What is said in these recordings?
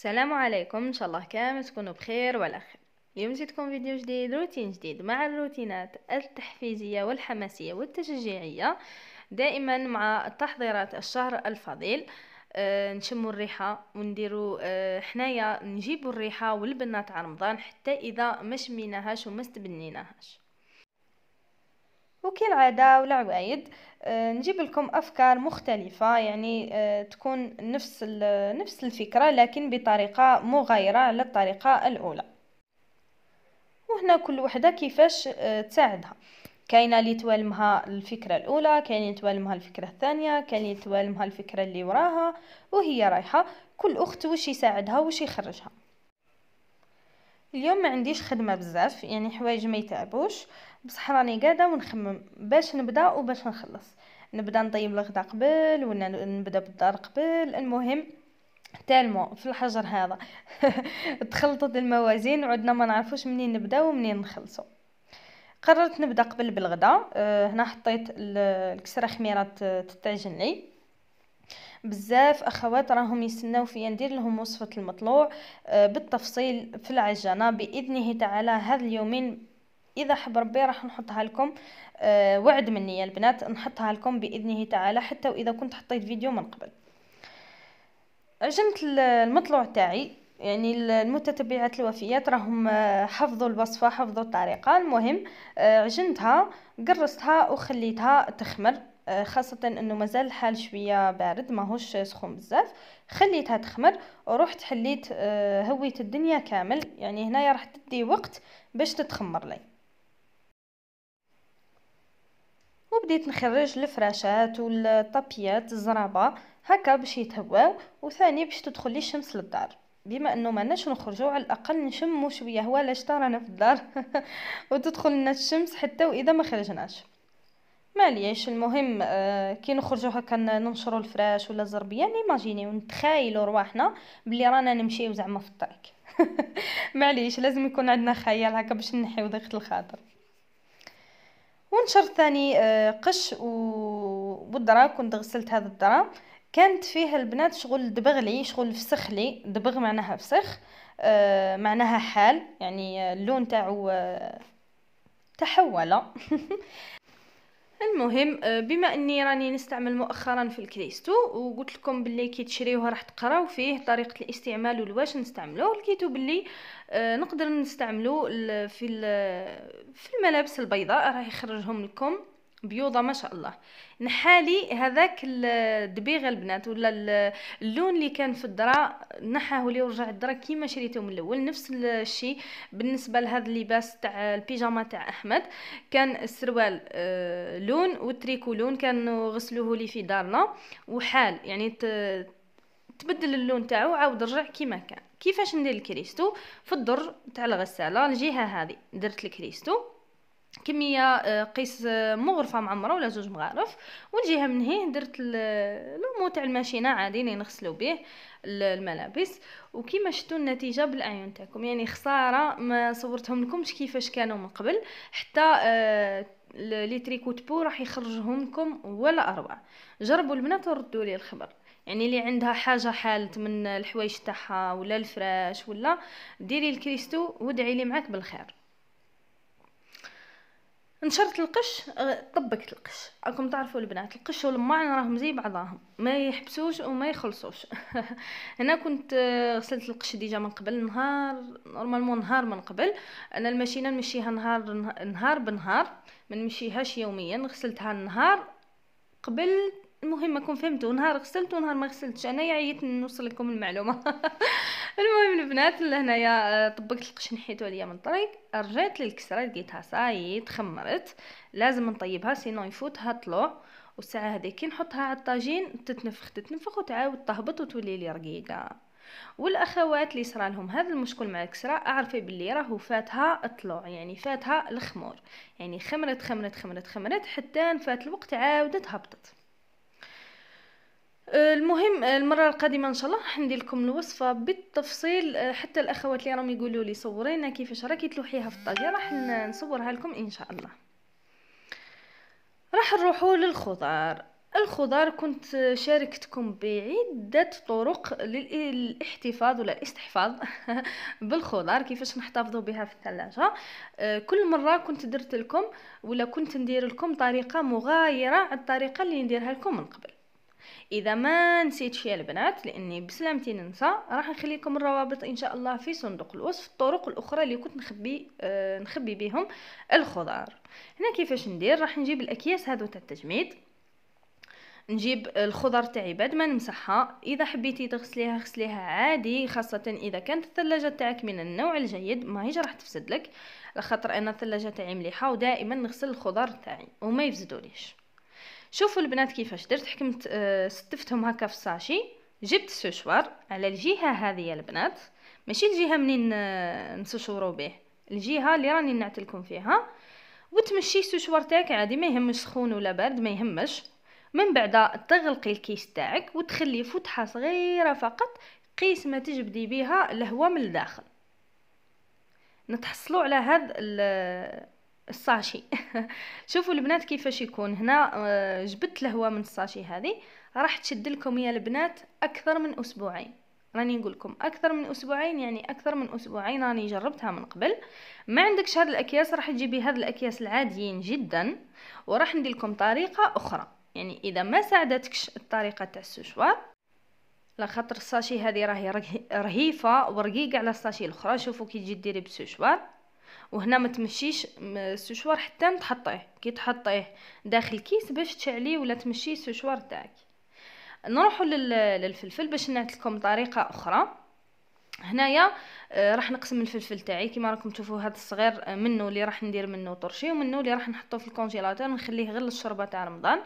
السلام عليكم ان شاء الله كامل تكونوا بخير وعلى خير اليوم جيتكم فيديو جديد روتين جديد مع الروتينات التحفيزية والحماسية والتشجيعية دائما مع تحضيرات الشهر الفضيل أه نشموا الريحة ونديروا أه حنايا نجيبوا الريحة والبنات على رمضان حتى إذا ما شميناهاش وما استبنيناهاش وكالعادة والعوايد آه، نجيب لكم افكار مختلفه يعني آه، تكون نفس نفس الفكره لكن بطريقه مغايره على الطريقه الاولى وهنا كل وحده كيفاش آه، تساعدها كاينه اللي توالمها الفكره الاولى كاين اللي توالمها الفكره الثانيه كاين اللي توالمها الفكره اللي وراها وهي رايحه كل اخت واش يساعدها واش يخرجها اليوم ما عنديش خدمه بزاف يعني حوايج ما يتعبوش بصح راني قاعده ونخمم باش نبدا وباش نخلص نبدا نطيب الغدا قبل ولا نبدا بالدار قبل المهم تالمو في الحجر هذا تخلطت الموازين وعدنا ما نعرفوش منين نبدا ومنين نخلصو قررت نبدا قبل بالغدا آه، هنا حطيت الكسره خميره تتعجن لي بزاف اخوات راهم يستناو فيا ندير لهم وصفه المطلوع آه، بالتفصيل في العجانه باذنه تعالى هذا اليومين اذا حب ربي راح نحطها لكم آه، وعد مني يا البنات نحطها لكم باذنه تعالى حتى واذا كنت حطيت فيديو من قبل عجنت المطلوع تاعي يعني المتتبعات الوفيات راهم آه، حفظوا الوصفه حفظوا الطريقه المهم عجنتها قرصتها وخليتها تخمر خاصة انه مازال الحال شوية بارد ماهوش سخون بزاف خليتها تخمر ورحت حليت آه، هويت الدنيا كامل يعني هنايا راح تدي وقت باش تتخمر لي وبديت نخرج الفراشات والطابيات الزرابة هكا باش يتهواو وثاني باش تدخل لي الشمس للدار بما انه ما ناش نخرجوا على الاقل نشموا شويه هو لاش شتا رانا في الدار وتدخل لنا الشمس حتى واذا ما خرجناش ماليش المهم آه، كي نخرجوا هكا ننشروا الفراش ولا الزربيه نيماجيني يعني ونتخايلوا رواحنا بلي رانا نمشيو زعما في الطريق معليش لازم يكون عندنا خيال هكا باش نحيو ضيقه الخاطر ونشر ثاني آه، قش و... والدرا كنت غسلت هذا الدرا كانت فيه البنات شغل دبغ لي شغل فسخ لي دبغ معناها فسخ آه، معناها حال يعني اللون تاعو تحول المهم آه، بما اني راني نستعمل مؤخرا في الكريستو وقلت لكم باللي كي تشريوه راح تقراو فيه طريقه الاستعمال ولواش نستعملوه لقيتو باللي آه، نقدر نستعملو في في الملابس البيضاء راه يخرجهم لكم بيوضة ما شاء الله نحالي هذاك الدبيغ البنات ولا اللون اللي كان في الدرا نحاه لي ورجع الدرا كيما شريته من الاول نفس الشيء بالنسبه لهذا اللباس تاع البيجاما تاع احمد كان السروال آه، لون والتريكو لون كانوا غسلوه لي في دارنا وحال يعني تبدل اللون تاعو عاود رجع كيما كان كيفاش ندير الكريستو في الدرج تاع الغساله الجهه هذه درت الكريستو كميه آه، قيس آه، مغرفه معمره ولا جوج مغارف ونجيها من هنا درت لومو تاع الماشينه عادي اللي يعني نغسلو به الملابس وكيما شفتوا النتيجه بالاعين تاعكم يعني خساره ما صورتهم لكمش كيفاش كانوا من قبل حتى آه، لي تريكوت بو راح يخرجهم لكم ولا اروع جربوا البنات وردوا لي الخبر يعني اللي عندها حاجه حالت من الحوايج تاعها ولا الفراش ولا ديري الكريستو وادعي لي معاك بالخير نشرت القش آه، طبقت القش راكم تعرفوا البنات القش والمعن راهم زي بعضاهم ما يحبسوش وما يخلصوش انا كنت آه، غسلت القش ديجا من قبل نهار نورمالمون نهار من قبل انا الماشينه نمشيها نهار نهار بنهار ما نمشيهاش يوميا غسلتها النهار قبل المهم ما كون فهمتوا نهار غسلت ونهار ما غسلتش انا عييت نوصل لكم المعلومه المهم البنات لهنايا آه، طبقت القشن حيتو عليا من الطريق رجعت للكسره لقيتها صاي تخمرت لازم نطيبها سينو يفوتها طلوع والساعه هذيك نحطها على الطاجين تتنفخ تتنفخ وتعاود تهبط وتولي لي رقيقه والاخوات اللي صرا لهم هذا المشكل مع الكسره اعرفي باللي راهو فاتها الطلوع يعني فاتها الخمور يعني خمرت خمرت خمرت خمرت حتى فات الوقت عاودت هبطت آه، المهم آه، المره القادمه ان شاء الله راح ندير لكم الوصفه بالتفصيل آه، حتى الاخوات اللي راهم يقولوا لي صورينا كيفاش راكي تلوحيها في الطاجين راح نصورها لكم ان شاء الله راح نروحوا للخضار الخضار كنت شاركتكم بعدة طرق للاحتفاظ ولا الاستحفاظ بالخضار كيفاش نحتفظوا بها في الثلاجة كل مرة كنت درت لكم ولا كنت ندير لكم طريقة مغايرة على الطريقة اللي نديرها لكم من قبل اذا ما نسيت شي البنات لاني بسلامتي ننسى راح نخليكم الروابط ان شاء الله في صندوق الوصف الطرق الاخرى اللي كنت نخبي آه نخبي بهم الخضار هنا كيفاش ندير راح نجيب الاكياس هادو تاع التجميد نجيب الخضر تاعي بعد ما نمسحها اذا حبيتي تغسليها غسليها عادي خاصه اذا كانت الثلاجه تاعك من النوع الجيد ماهيش راح تفسد لك لخاطر انا الثلاجه تاعي مليحه ودائما نغسل الخضر تاعي وما يفسدوليش شوفوا البنات كيفاش درت حكمت آه، ستفتهم هكا في الساشي جبت السوشوار على الجهه هذه البنات ماشي الجهه منين آه، نسوشورو به الجهه اللي راني نعتلكم فيها وتمشي السوشوار تاعك عادي ما يهمش سخون ولا بارد ما يهمش من بعد تغلقي الكيس تاعك وتخلي فتحه صغيره فقط قيس ما تجبدي بها الهواء من الداخل نتحصلوا على هذا الساشي شوفوا البنات كيفاش يكون هنا آه، جبت الهواء من الساشي هذه راح تشد لكم يا البنات اكثر من اسبوعين راني نقول لكم اكثر من اسبوعين يعني اكثر من اسبوعين راني جربتها من قبل ما عندكش هاد الاكياس راح تجيبي هاد الاكياس العاديين جدا وراح ندير لكم طريقه اخرى يعني اذا ما ساعدتكش الطريقه تاع السوشوار على خاطر الساشي هذه راهي رهيفه ورقيقه على الساشي الاخرى شوفوا كي تجي ديري بسوشوار وهنا ما تمشيش السوشوار حتى تحطيه كي تحطيه داخل كيس باش تشعليه ولا تمشيه السوشوار تاعك نروحوا للفلفل باش نعطي لكم طريقه اخرى هنايا آه، راح نقسم الفلفل تاعي كيما راكم تشوفوا هذا الصغير آه، منه اللي راح ندير منه طرشي ومنه اللي راح نحطه في الكونجيلاتور ونخليه غير للشربه تاع رمضان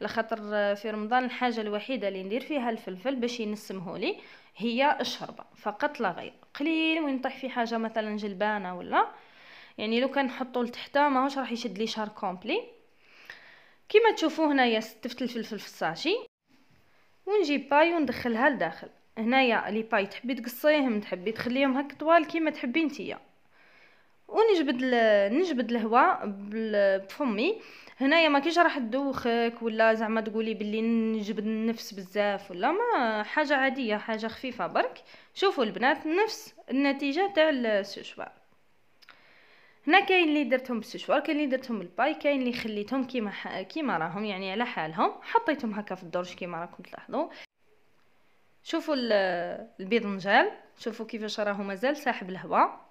لخاطر آه، في رمضان الحاجه الوحيده اللي ندير فيها الفلفل باش ينسمهولي هي الشربه فقط لا غير قليل وين طيح في حاجه مثلا جلبانه ولا يعني لو نحطو لتحتها ماهوش راح يشد لي شهر كومبلي كيما تشوفوا هنايا ستفت الفلفل في الساشي ونجيب باي وندخلها لداخل هنايا لي باي تحبي تقصيهم تحبي تخليهم هك طوال كيما تحبي نتيا ونجبد نجبد الهواء بفمي هنايا ما كيش راح تدوخك ولا زعما تقولي باللي نجبد النفس بزاف ولا ما حاجه عاديه حاجه خفيفه برك شوفوا البنات نفس النتيجه تاع السوشوار هنا كاين اللي درتهم بالسشوار كاين اللي درتهم بالباي كاين اللي خليتهم كيما ح... كيما راهم يعني على حالهم حطيتهم هكا في الدرج كيما راكم تلاحظوا شوفوا البيض نجال شوفوا كيفاش راهو مازال ساحب الهواء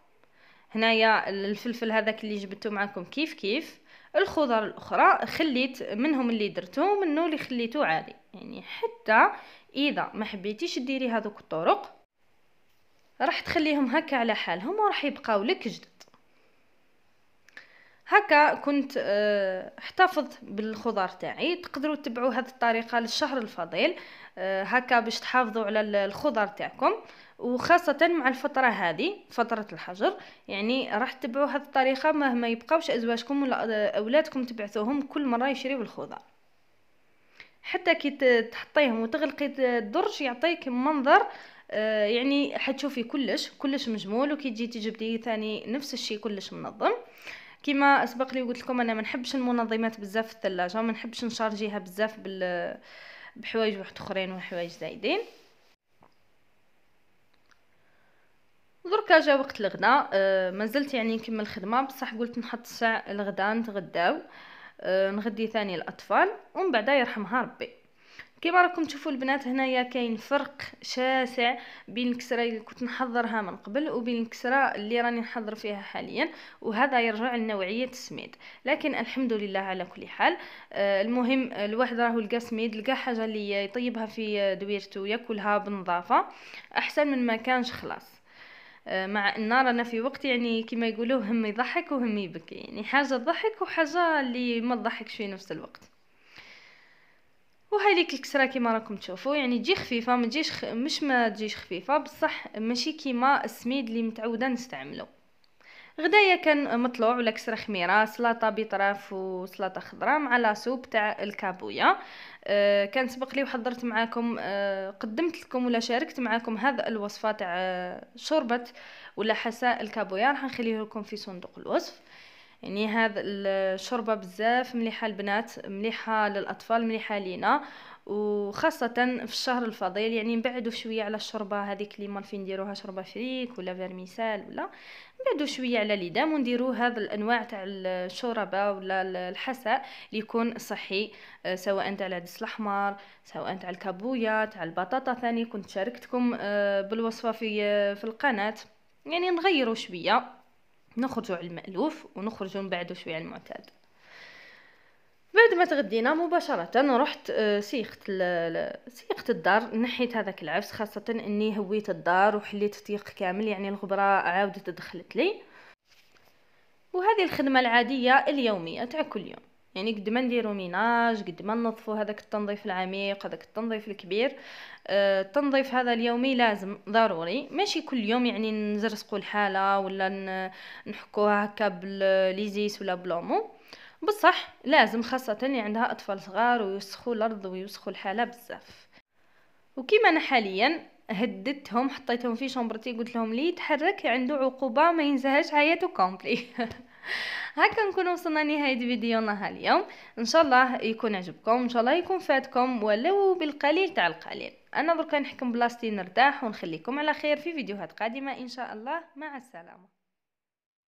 هنايا الفلفل هذاك اللي جبته معكم كيف كيف الخضر الاخرى خليت منهم اللي درتو منو اللي خليته عادي يعني حتى اذا ما حبيتيش ديري هذوك الطرق راح تخليهم هكا على حالهم وراح يبقاو لك جدد هكا كنت آه، احتفظ بالخضار تاعي تقدروا تتبعوا هذه الطريقه للشهر الفضيل آه، هكا باش تحافظوا على الخضار تاعكم وخاصة مع الفترة هذه فترة الحجر يعني راح تتبعوا هذه الطريقة مهما يبقاوش أزواجكم ولا آه، أولادكم تبعثوهم كل مرة يشريوا الخضار حتى كي تحطيهم وتغلقي الدرج يعطيك منظر يعني حتشوفي كلش كلش مجمول وكي تجي تجبدي ثاني نفس الشيء كلش منظم كما سبق لي وقلت لكم انا ما نحبش المنظمات بزاف في الثلاجه ما نحبش نشارجيها بزاف بال بحوايج واحد اخرين وحوايج زايدين دركا جا وقت الغداء أه مازلت يعني نكمل الخدمه بصح قلت نحط الساعه الغداء نتغداو أه نغدي ثاني الاطفال ومن بعد يرحمها ربي كيما راكم تشوفوا البنات هنايا كاين فرق شاسع بين الكسره اللي كنت نحضرها من قبل وبين الكسره اللي راني نحضر فيها حاليا وهذا يرجع لنوعيه السميد لكن الحمد لله على كل حال آه، المهم الواحد راهو لقى سميد لقى حاجه اللي يطيبها في دويرته وياكلها بنظافه احسن من ما كانش خلاص آه، مع ان رانا في وقت يعني كما يقولوا هم يضحك وهم يبكي يعني حاجه تضحك وحاجه اللي ما تضحكش في نفس الوقت ليك الكسره كيما راكم تشوفوا يعني تجي خفيفه ما تجيش خ... مش ما تجيش خفيفه بصح ماشي كيما السميد اللي متعوده نستعملو غدايا كان مطلوع ولا كسره خميره سلطه بطراف وسلطه خضراء مع لاصوب تاع الكابويا أه كان سبق لي وحضرت معاكم أه قدمت لكم ولا شاركت معاكم هذا الوصفه تاع آه، شوربه ولا حساء الكابويا راح نخليه لكم في صندوق الوصف يعني هاد الشوربه بزاف مليحه البنات مليحه للاطفال مليحه لينا وخاصة في الشهر الفضيل يعني نبعدوا شوية على الشوربة هذيك اللي مالفين نديروها شوربة فريك ولا فيرميسال ولا نبعدوا شوية على ليدام ونديروا هذا الأنواع تاع الشوربة ولا الحساء اللي يكون صحي آه، سواء تاع العدس الأحمر سواء تاع الكابويا تاع البطاطا ثاني كنت شاركتكم آه، بالوصفة في آه، في القناة يعني نغيروا شوية نخرجوا على المألوف ونخرجوا من بعده شويه على المعتاد بعد ما تغدينا مباشرة رحت آه، سيخت سيخت الدار نحيت هذاك العفس خاصة اني هويت الدار وحليت التيق كامل يعني الغبرة عاودت دخلت لي وهذه الخدمة العادية اليومية تاع كل يوم يعني قد ما نديرو ميناج قد ما ننظفو هذاك التنظيف العميق هذاك التنظيف الكبير آه، التنظيف هذا اليومي لازم ضروري ماشي كل يوم يعني نزرسقو الحاله ولا نحكوها هكا بالليزيس ولا بلومو بصح لازم خاصه اللي يعني عندها اطفال صغار ويوسخوا الارض ويوسخوا الحاله بزاف وكما انا حاليا هددتهم حطيتهم في شامبرتي قلت لهم لي يتحرك عنده عقوبه ما ينساهاش حياته كومبلي هكا نكون وصلنا لنهايه فيديونا اليوم ان شاء الله يكون عجبكم ان شاء الله يكون فاتكم ولو بالقليل تاع القليل انا درك نحكم بلاصتي نرتاح ونخليكم على خير في فيديوهات قادمه ان شاء الله مع السلامه